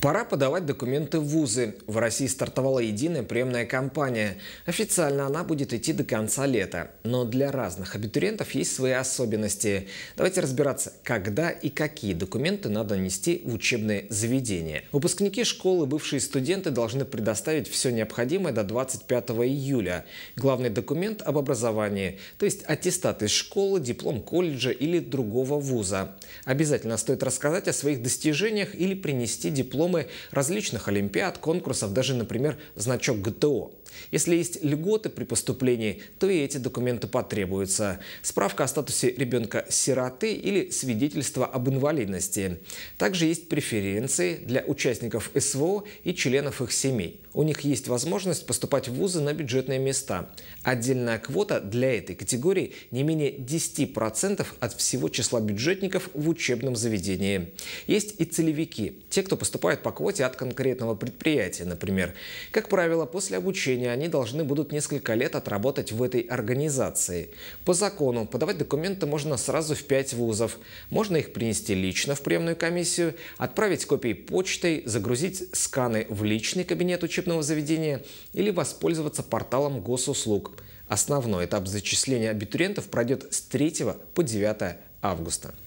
Пора подавать документы в ВУЗы. В России стартовала единая приемная кампания. Официально она будет идти до конца лета. Но для разных абитуриентов есть свои особенности. Давайте разбираться, когда и какие документы надо нести в учебные заведения. Выпускники школы, бывшие студенты должны предоставить все необходимое до 25 июля. Главный документ об образовании, то есть аттестат из школы, диплом колледжа или другого вуза. Обязательно стоит рассказать о своих достижениях или принести диплом дипломы различных олимпиад, конкурсов, даже, например, значок ГТО. Если есть льготы при поступлении, то и эти документы потребуются. Справка о статусе ребенка-сироты или свидетельство об инвалидности. Также есть преференции для участников СВО и членов их семей. У них есть возможность поступать в вузы на бюджетные места. Отдельная квота для этой категории не менее 10% от всего числа бюджетников в учебном заведении. Есть и целевики, те, кто поступает по квоте от конкретного предприятия, например. Как правило, после обучения обучения они должны будут несколько лет отработать в этой организации. По закону подавать документы можно сразу в пять вузов. Можно их принести лично в приемную комиссию, отправить копии почтой, загрузить сканы в личный кабинет учебного заведения или воспользоваться порталом госуслуг. Основной этап зачисления абитуриентов пройдет с 3 по 9 августа.